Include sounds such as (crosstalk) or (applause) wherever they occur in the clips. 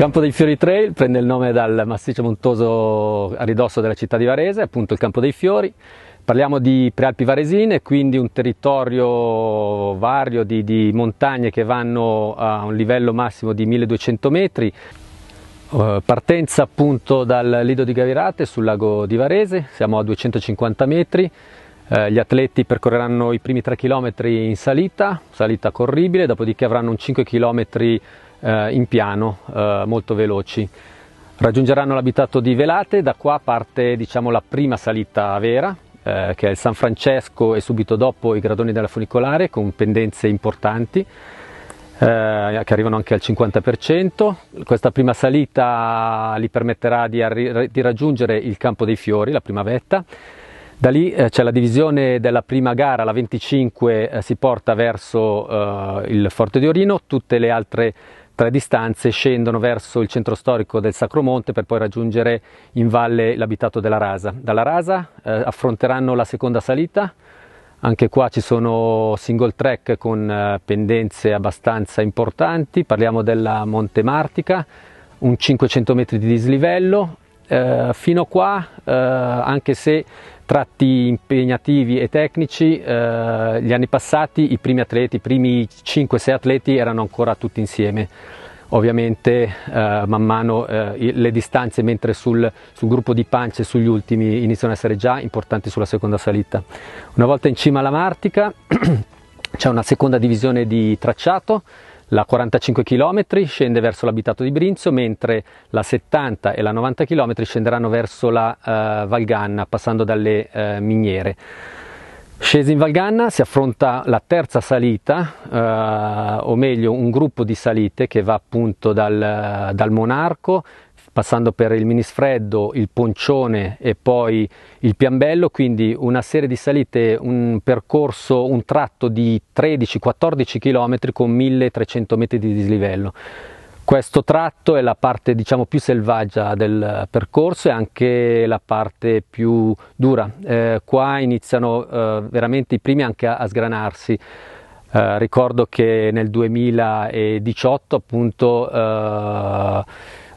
Campo dei Fiori Trail prende il nome dal massiccio montuoso a ridosso della città di Varese, appunto il Campo dei Fiori. Parliamo di prealpi varesine, quindi un territorio vario di, di montagne che vanno a un livello massimo di 1200 metri. Eh, partenza appunto dal Lido di Gavirate sul lago di Varese, siamo a 250 metri, eh, gli atleti percorreranno i primi 3 km in salita, salita corribile, dopodiché avranno un 5 km eh, in piano eh, molto veloci. Raggiungeranno l'abitato di Velate, da qua parte diciamo, la prima salita vera, eh, che è il San Francesco e subito dopo i gradoni della funicolare con pendenze importanti eh, che arrivano anche al 50%. Questa prima salita gli permetterà di, di, raggiungere il Campo dei Fiori, la prima vetta. Da lì eh, c'è la divisione della prima gara, la 25 eh, si porta verso eh, il Forte di Orino, tutte le altre tre distanze scendono verso il centro storico del Sacromonte per poi raggiungere in valle l'abitato della Rasa. Dalla Rasa eh, affronteranno la seconda salita, anche qua ci sono single track con eh, pendenze abbastanza importanti, parliamo della Monte Martica, un 500 metri di dislivello, eh, fino a qua eh, anche se tratti impegnativi e tecnici, eh, gli anni passati i primi atleti, i primi 5-6 atleti erano ancora tutti insieme. Ovviamente eh, man mano eh, le distanze mentre sul, sul gruppo di pancia e sugli ultimi iniziano a essere già importanti sulla seconda salita. Una volta in cima alla Martica (clears throat) c'è una seconda divisione di tracciato la 45 km scende verso l'abitato di Brinzio, mentre la 70 e la 90 km scenderanno verso la eh, Valganna, passando dalle eh, miniere. Scesi in Valganna si affronta la terza salita, eh, o meglio un gruppo di salite che va appunto dal, eh, dal Monarco passando per il minisfreddo, il poncione e poi il piambello, quindi una serie di salite, un percorso, un tratto di 13-14 km con 1300 metri di dislivello. Questo tratto è la parte diciamo, più selvaggia del percorso e anche la parte più dura. Eh, qua iniziano eh, veramente i primi anche a, a sgranarsi. Eh, ricordo che nel 2018 appunto eh,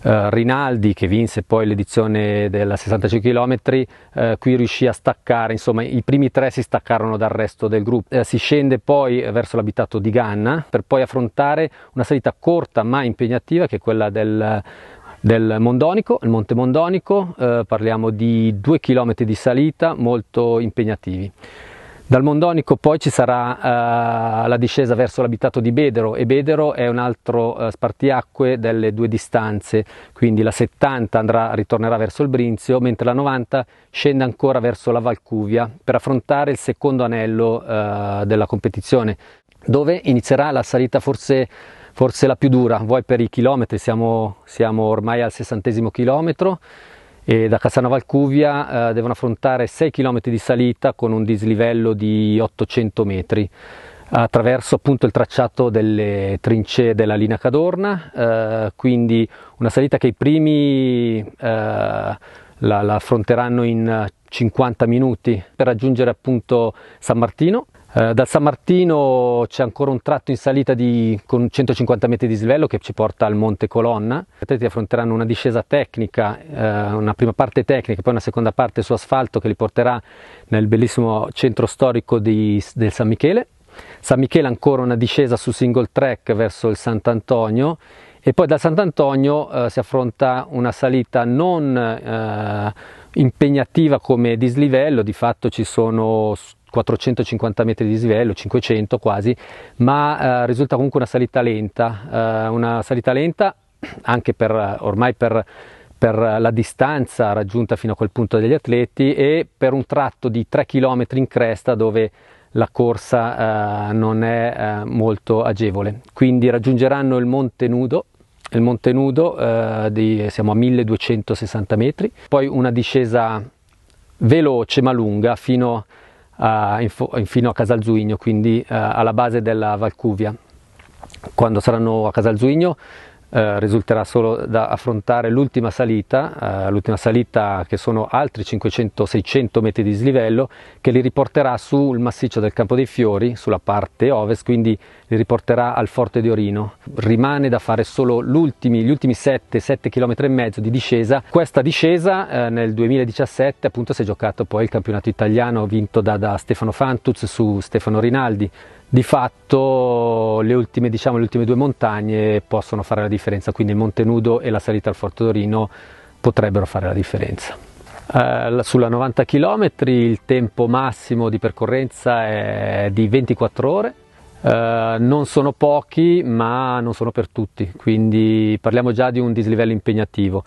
eh, Rinaldi che vinse poi l'edizione della 65 km, eh, qui riuscì a staccare, insomma i primi tre si staccarono dal resto del gruppo. Eh, si scende poi verso l'abitato di Ganna per poi affrontare una salita corta ma impegnativa che è quella del del Mondonico, il Monte Mondonico, eh, parliamo di due chilometri di salita molto impegnativi. Dal Mondonico poi ci sarà eh, la discesa verso l'abitato di Bedero e Bedero è un altro eh, spartiacque delle due distanze, quindi la 70 andrà, ritornerà verso il Brinzio, mentre la 90 scende ancora verso la Valcuvia per affrontare il secondo anello eh, della competizione, dove inizierà la salita forse forse la più dura, vuoi per i chilometri, siamo, siamo ormai al sessantesimo chilometro, e da Cassana Valcuvia eh, devono affrontare 6 km di salita con un dislivello di 800 metri attraverso appunto il tracciato delle trincee della linea Cadorna, eh, quindi una salita che i primi eh, la, la affronteranno in 50 minuti per raggiungere appunto San Martino eh, da San Martino c'è ancora un tratto in salita di, con 150 metri di slivello che ci porta al Monte Colonna. Gli atleti affronteranno una discesa tecnica, eh, una prima parte tecnica e poi una seconda parte su asfalto che li porterà nel bellissimo centro storico di, del San Michele. San Michele ancora una discesa su single track verso il Sant'Antonio e poi da Sant'Antonio eh, si affronta una salita non eh, impegnativa come dislivello, di fatto ci sono 450 metri di slivello, 500 quasi, ma eh, risulta comunque una salita lenta, eh, una salita lenta anche per, ormai per, per, la distanza raggiunta fino a quel punto dagli atleti e per un tratto di 3 km in cresta dove la corsa eh, non è eh, molto agevole. Quindi raggiungeranno il Monte Nudo, il Monte Nudo eh, di, siamo a 1260 metri, poi una discesa veloce ma lunga fino a in fino a Casalzuigno, quindi eh, alla base della Valcuvia. Quando saranno a Casalzuigno eh, risulterà solo da affrontare l'ultima salita, eh, l'ultima salita che sono altri 500-600 metri di slivello che li riporterà sul massiccio del Campo dei Fiori, sulla parte ovest, quindi li riporterà al Forte di Orino. Rimane da fare solo ultimi, gli ultimi 7-7 km e mezzo di discesa. Questa discesa eh, nel 2017 appunto si è giocato poi il campionato italiano vinto da, da Stefano Fantuz su Stefano Rinaldi di fatto le ultime, diciamo, le ultime, due montagne possono fare la differenza, quindi il Monte Nudo e la salita al Forte Dorino potrebbero fare la differenza. Eh, sulla 90 km il tempo massimo di percorrenza è di 24 ore, eh, non sono pochi ma non sono per tutti, quindi parliamo già di un dislivello impegnativo.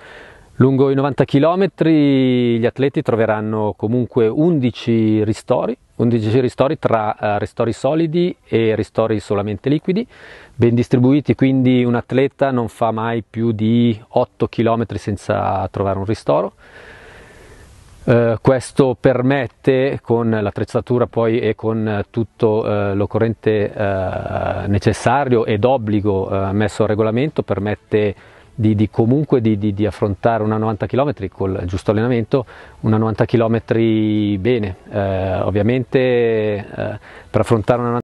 Lungo i 90 km gli atleti troveranno comunque 11 ristori, 11 ristori tra eh, ristori solidi e ristori solamente liquidi, ben distribuiti, quindi un atleta non fa mai più di 8 km senza trovare un ristoro. Uh, questo permette con l'attrezzatura poi e con tutto uh, l'occorrente uh, necessario ed obbligo messo a regolamento permette di, di comunque di, di, di, affrontare una 90 km il giusto allenamento, una 90 km bene, eh, ovviamente eh, per affrontare una 90 km